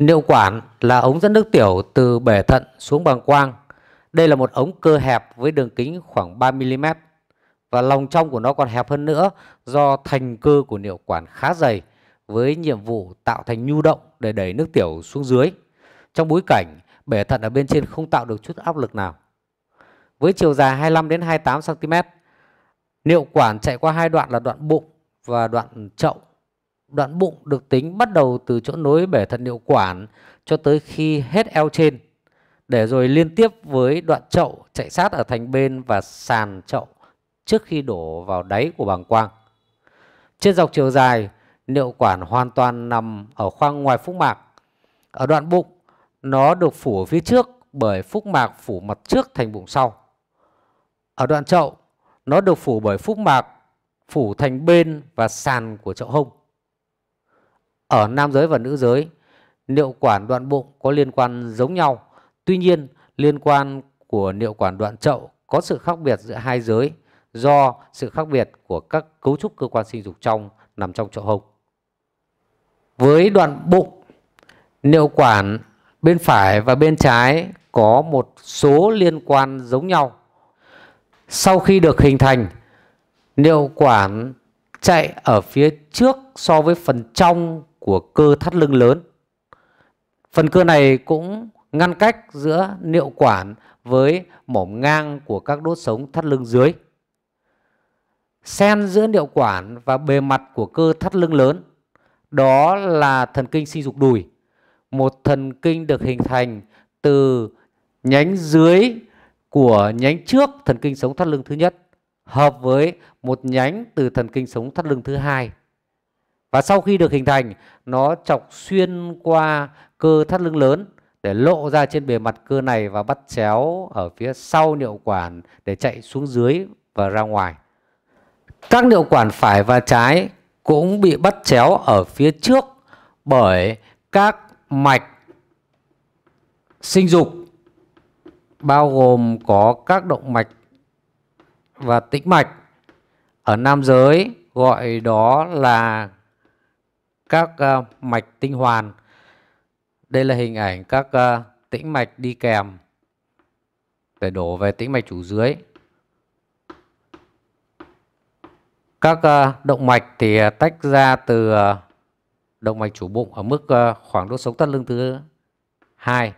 Niệu quản là ống dẫn nước tiểu từ bể thận xuống bàng quang. Đây là một ống cơ hẹp với đường kính khoảng 3mm và lòng trong của nó còn hẹp hơn nữa do thành cơ của niệu quản khá dày với nhiệm vụ tạo thành nhu động để đẩy nước tiểu xuống dưới. Trong bối cảnh bể thận ở bên trên không tạo được chút áp lực nào. Với chiều dài 25 đến 28 cm, niệu quản chạy qua hai đoạn là đoạn bụng và đoạn chậu đoạn bụng được tính bắt đầu từ chỗ nối bể thận niệu quản cho tới khi hết eo trên để rồi liên tiếp với đoạn chậu chạy sát ở thành bên và sàn chậu trước khi đổ vào đáy của bàng quang. Trên dọc chiều dài, niệu quản hoàn toàn nằm ở khoang ngoài phúc mạc. Ở đoạn bụng, nó được phủ ở phía trước bởi phúc mạc phủ mặt trước thành bụng sau. Ở đoạn chậu, nó được phủ bởi phúc mạc phủ thành bên và sàn của chậu hông. Ở nam giới và nữ giới, niệu quản đoạn bụng có liên quan giống nhau. Tuy nhiên, liên quan của niệu quản đoạn chậu có sự khác biệt giữa hai giới do sự khác biệt của các cấu trúc cơ quan sinh dục trong nằm trong chậu hông. Với đoạn bụng, niệu quản bên phải và bên trái có một số liên quan giống nhau. Sau khi được hình thành, niệu quản chạy ở phía trước so với phần trong của cơ thắt lưng lớn. Phần cơ này cũng ngăn cách giữa niệu quản với mỏm ngang của các đốt sống thắt lưng dưới. Xen giữa niệu quản và bề mặt của cơ thắt lưng lớn đó là thần kinh sinh dục đùi, một thần kinh được hình thành từ nhánh dưới của nhánh trước thần kinh sống thắt lưng thứ nhất hợp với một nhánh từ thần kinh sống thắt lưng thứ hai và sau khi được hình thành, nó chọc xuyên qua cơ thắt lưng lớn để lộ ra trên bề mặt cơ này và bắt chéo ở phía sau niệu quản để chạy xuống dưới và ra ngoài. Các niệu quản phải và trái cũng bị bắt chéo ở phía trước bởi các mạch sinh dục bao gồm có các động mạch và tĩnh mạch. Ở nam giới gọi đó là các uh, mạch tinh hoàn. Đây là hình ảnh các uh, tĩnh mạch đi kèm để đổ về tĩnh mạch chủ dưới. Các uh, động mạch thì uh, tách ra từ uh, động mạch chủ bụng ở mức uh, khoảng đốt sống thắt lưng thứ hai.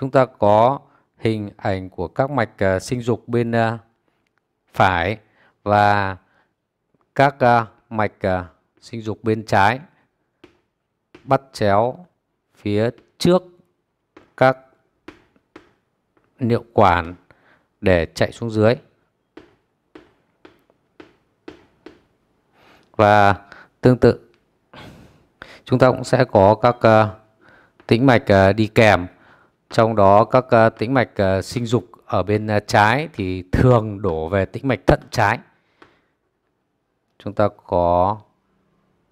Chúng ta có hình ảnh của các mạch uh, sinh dục bên uh, phải và các uh, mạch uh, sinh dục bên trái bắt chéo phía trước các niệu quản để chạy xuống dưới và tương tự chúng ta cũng sẽ có các uh, tĩnh mạch uh, đi kèm trong đó các uh, tĩnh mạch uh, sinh dục ở bên uh, trái thì thường đổ về tĩnh mạch thận trái chúng ta có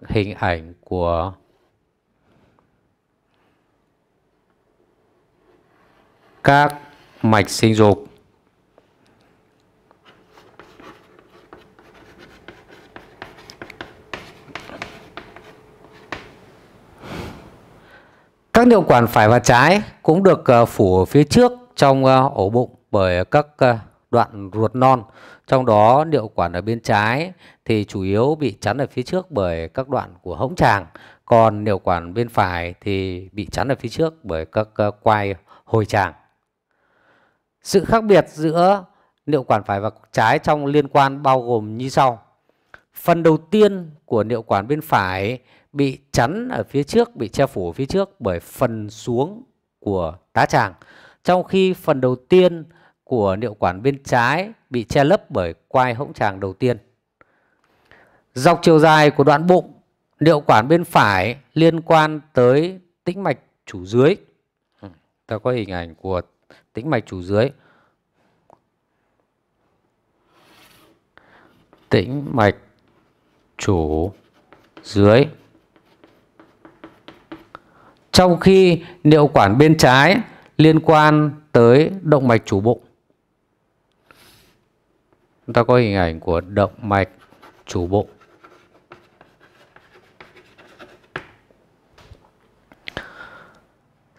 hình ảnh của các mạch sinh dục Các niệu quản phải và trái cũng được ờ, phủ ở phía trước trong ờ, ổ bụng bởi các ờ, đoạn ruột non, trong đó niệu quản ở bên trái thì chủ yếu bị chắn ở phía trước bởi các đoạn của hống tràng, còn niệu quản bên phải thì bị chắn ở phía trước bởi các ờ, quai hồi tràng. Sự khác biệt giữa niệu quản phải và trái trong liên quan bao gồm như sau. Phần đầu tiên của niệu quản bên phải bị chắn ở phía trước, bị che phủ ở phía trước bởi phần xuống của tá tràng, trong khi phần đầu tiên của niệu quản bên trái bị che lấp bởi quai hỗn tràng đầu tiên. Dọc chiều dài của đoạn bụng, niệu quản bên phải liên quan tới tĩnh mạch chủ dưới. Ừ, ta có hình ảnh của tĩnh mạch chủ dưới. Tĩnh mạch chủ dưới. Trong khi niệu quản bên trái liên quan tới động mạch chủ bụng. Chúng ta có hình ảnh của động mạch chủ bụng.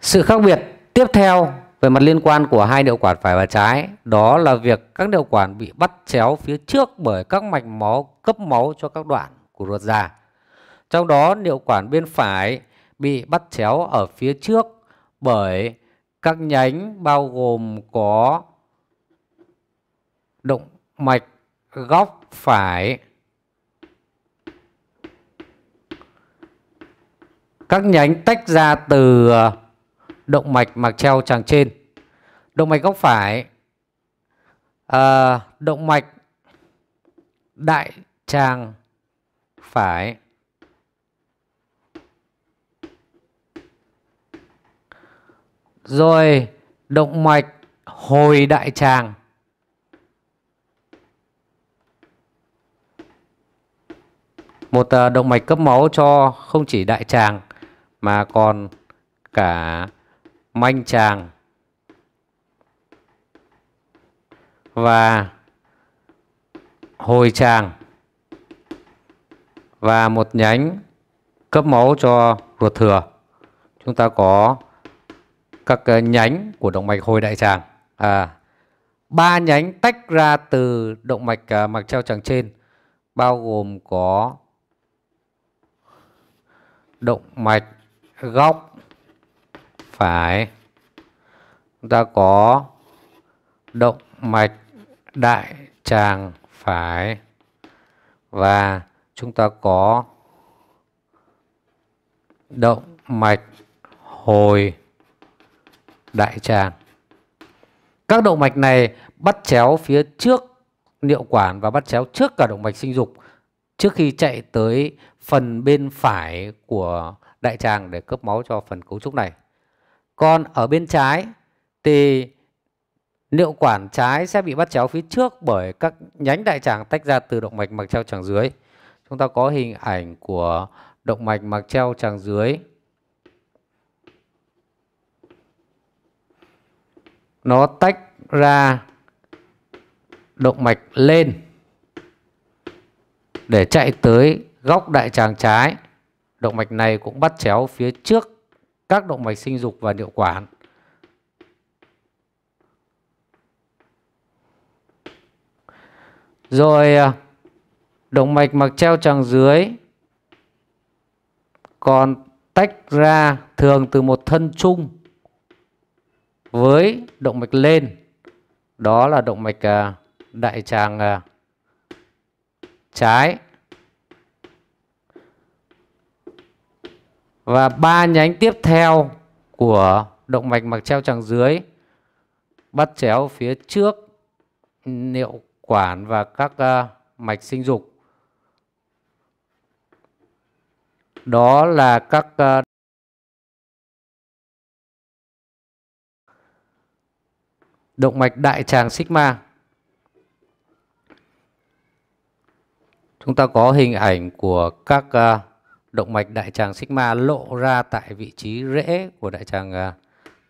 Sự khác biệt tiếp theo về mặt liên quan của hai điệu quản phải và trái đó là việc các điệu quản bị bắt chéo phía trước bởi các mạch máu cấp máu cho các đoạn của ruột già. Trong đó điệu quản bên phải bị bắt chéo ở phía trước bởi các nhánh bao gồm có động mạch góc phải các nhánh tách ra từ động mạch mạc treo tràng trên. Động mạch góc phải, à, động mạch đại tràng phải. Rồi động mạch hồi đại tràng. Một ờ, động mạch cấp máu cho không chỉ đại tràng mà còn cả manh tràng và hồi tràng và một nhánh cấp máu cho ruột thừa. Chúng ta có các nhánh của động mạch hồi đại tràng. À, ba nhánh tách ra từ động mạch à, mạch treo tràng trên bao gồm có động mạch góc phải chúng ta có động mạch đại tràng phải và chúng ta có động mạch hồi đại tràng các động mạch này bắt chéo phía trước niệu quản và bắt chéo trước cả động mạch sinh dục trước khi chạy tới phần bên phải của đại tràng để cấp máu cho phần cấu trúc này còn ở bên trái thì niệu quản trái sẽ bị bắt chéo phía trước bởi các nhánh đại tràng tách ra từ động mạch mạc treo tràng dưới. Chúng ta có hình ảnh của động mạch mạc treo tràng dưới. Nó tách ra động mạch lên để chạy tới góc đại tràng trái. Động mạch này cũng bắt chéo phía trước các động mạch sinh dục và niệu quản. Rồi à, động mạch mạc treo tràng dưới còn tách ra thường từ một thân chung với động mạch lên. Đó là động mạch à, đại tràng à, trái. Và ba nhánh tiếp theo của động mạch mạc treo tràng dưới bắt chéo phía trước niệu quản và các uh, mạch sinh dục. Đó là các uh, động mạch đại tràng sigma. Chúng ta có hình ảnh của các uh, động mạch đại tràng sigma lộ ra tại vị trí rễ của đại tràng à,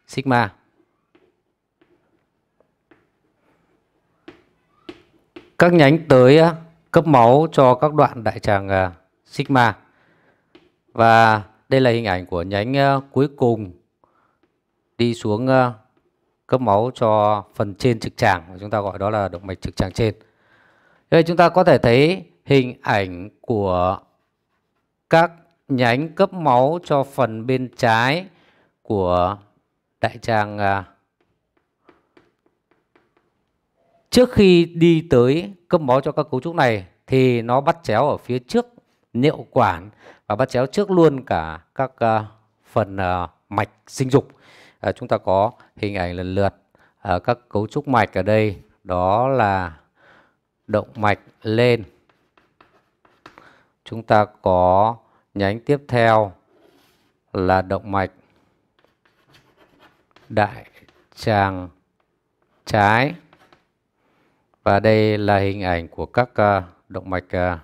sigma. Các nhánh tới cấp máu cho các đoạn đại tràng à, sigma. Và đây là hình ảnh của nhánh à, cuối cùng đi xuống cấp máu cho phần trên trực tràng chúng ta gọi đó là động mạch trực tràng trên. Đây chúng ta có thể thấy hình ảnh của các nhánh cấp máu cho phần bên trái của đại tràng à. trước khi đi tới cấp máu cho các cấu trúc này thì nó bắt chéo ở phía trước niệu quản và bắt chéo trước luôn cả các à, phần à, mạch sinh dục chúng ta có hình ảnh lần lượt à, các cấu trúc mạch ở đây đó là động mạch lên chúng ta có nhánh tiếp theo là động mạch đại tràng trái và đây là hình ảnh của các ờ, động mạch ờ,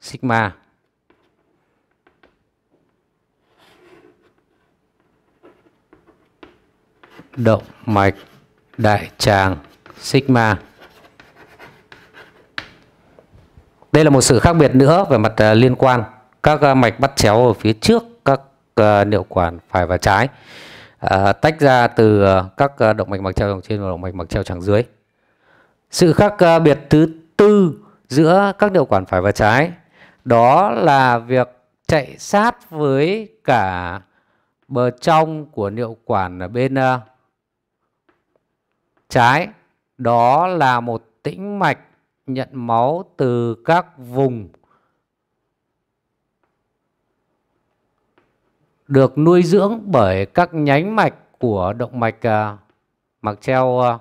sigma động mạch đại tràng sigma Đây là một sự khác biệt nữa về mặt à, liên quan. Các à, mạch bắt chéo ở phía trước các à, niệu quản phải và trái tách ra từ các động mạch mạc treo tràng trên và động mạch mạc treo tràng dưới. Sự khác biệt thứ tư giữa các niệu quản phải và trái đó là việc chạy sát với cả bờ trong của niệu quản ở bên trái đó là một tĩnh mạch nhận máu từ các vùng được nuôi dưỡng bởi các nhánh mạch của động mạch uh, à, mạc treo uh,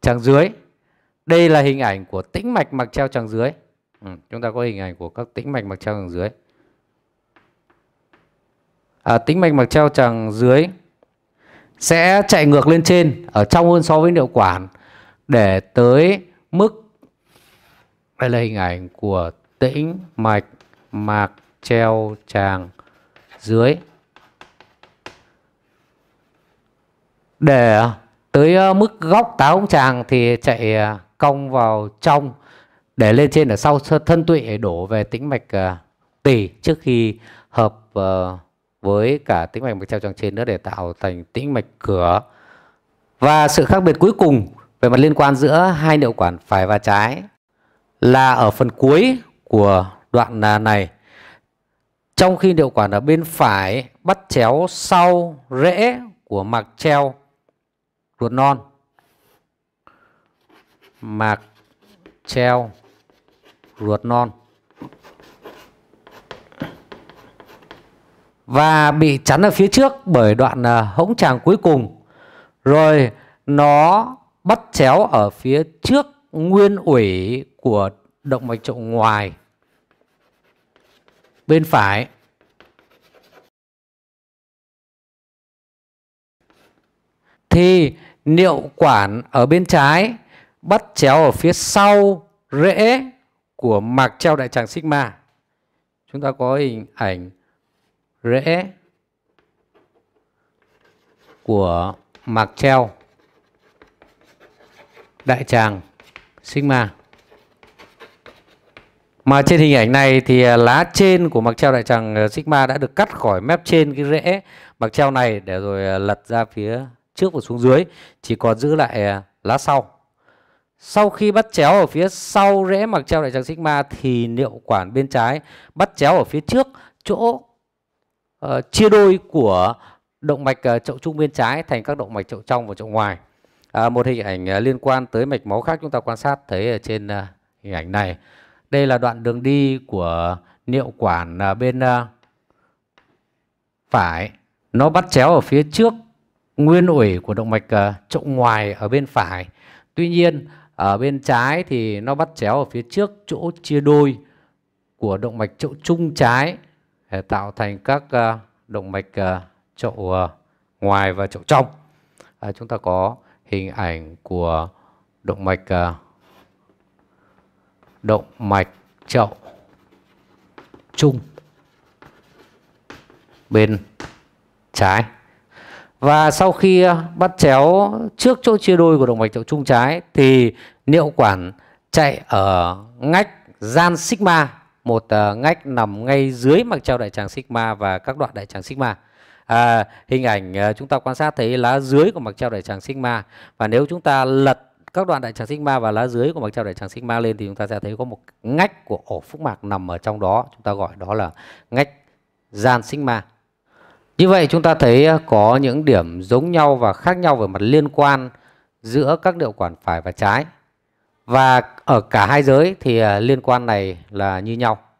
tràng dưới. Đây là hình ảnh của tĩnh mạch mạc treo tràng dưới. Ừ, chúng ta có hình ảnh của các tĩnh mạch mạc treo tràng dưới. À, tĩnh mạch mạc treo tràng dưới sẽ chạy ngược lên trên ở trong hơn so với niệu quản để tới mức đây là hình ảnh của tĩnh mạch mạc treo tràng dưới để tới ờ, mức góc táo ống tràng thì chạy ờ, cong vào trong để lên trên ở sau thân tụy đổ về tĩnh mạch ờ, tỳ trước khi hợp với cả tĩnh mạch mạc treo tràng trên nữa để tạo thành tĩnh mạch cửa và sự khác biệt cuối cùng về mặt liên quan giữa hai niệu quản phải và trái là ở phần cuối của đoạn à, này. Trong khi niệu quản ở bên phải bắt chéo sau rễ của mạc treo ruột non. Mạc treo ruột non. Và bị chắn ở phía trước bởi đoạn à, hỗng tràng cuối cùng. Rồi nó bắt chéo ở phía trước nguyên ủy của động mạch trụ ngoài bên phải thì niệu quản ở bên trái bắt chéo ở phía sau rễ của mạc treo đại tràng sigma. Chúng ta có hình ảnh rễ của mạc treo đại tràng sigma. Mà trên hình ảnh này thì à, lá trên của mặc treo đại tràng à, sigma đã được cắt khỏi mép trên cái rễ mặc treo này để rồi à, lật ra phía trước và xuống dưới, chỉ còn giữ lại lá sau. Sau khi bắt chéo ở phía sau rễ mặc treo đại tràng sigma thì niệu quản bên trái bắt chéo ở phía trước chỗ uh, chia đôi của động mạch uh, chậu trung bên trái thành các động mạch chậu trong và chậu ngoài. À, một hình ảnh à, liên quan tới mạch máu khác chúng ta quan sát thấy ở trên à, hình ảnh này. Đây là đoạn đường đi của niệu quản à, bên phải. Nó bắt chéo ở phía trước nguyên ủi của động mạch trậu ngoài ở bên phải. Tuy nhiên ở bên trái thì nó bắt chéo ở phía trước chỗ chia đôi của động mạch trậu trung trái để tạo thành các động mạch trậu ngoài và trậu trong. À, chúng ta có hình ảnh của động mạch à, động mạch chậu chung bên trái và sau khi bắt chéo trước chỗ chia đôi của động mạch chậu chung trái thì niệu quản chạy ở ngách gian sigma một à, ngách nằm ngay dưới mặt trao đại tràng sigma và các đoạn đại tràng sigma à, hình ảnh ờ, chúng ta quan sát thấy lá dưới của mặt treo đại tràng sigma và nếu chúng ta lật các đoạn đại tràng sigma và lá dưới của mặt treo đại tràng sigma lên thì chúng ta sẽ thấy có một ngách của ổ phúc mạc nằm ở trong đó chúng ta gọi đó là ngách gian sigma như vậy chúng ta thấy ờ, có những điểm giống nhau và khác nhau về mặt liên quan giữa các điệu quản phải và trái và ở cả hai giới thì ờ, liên quan này là như nhau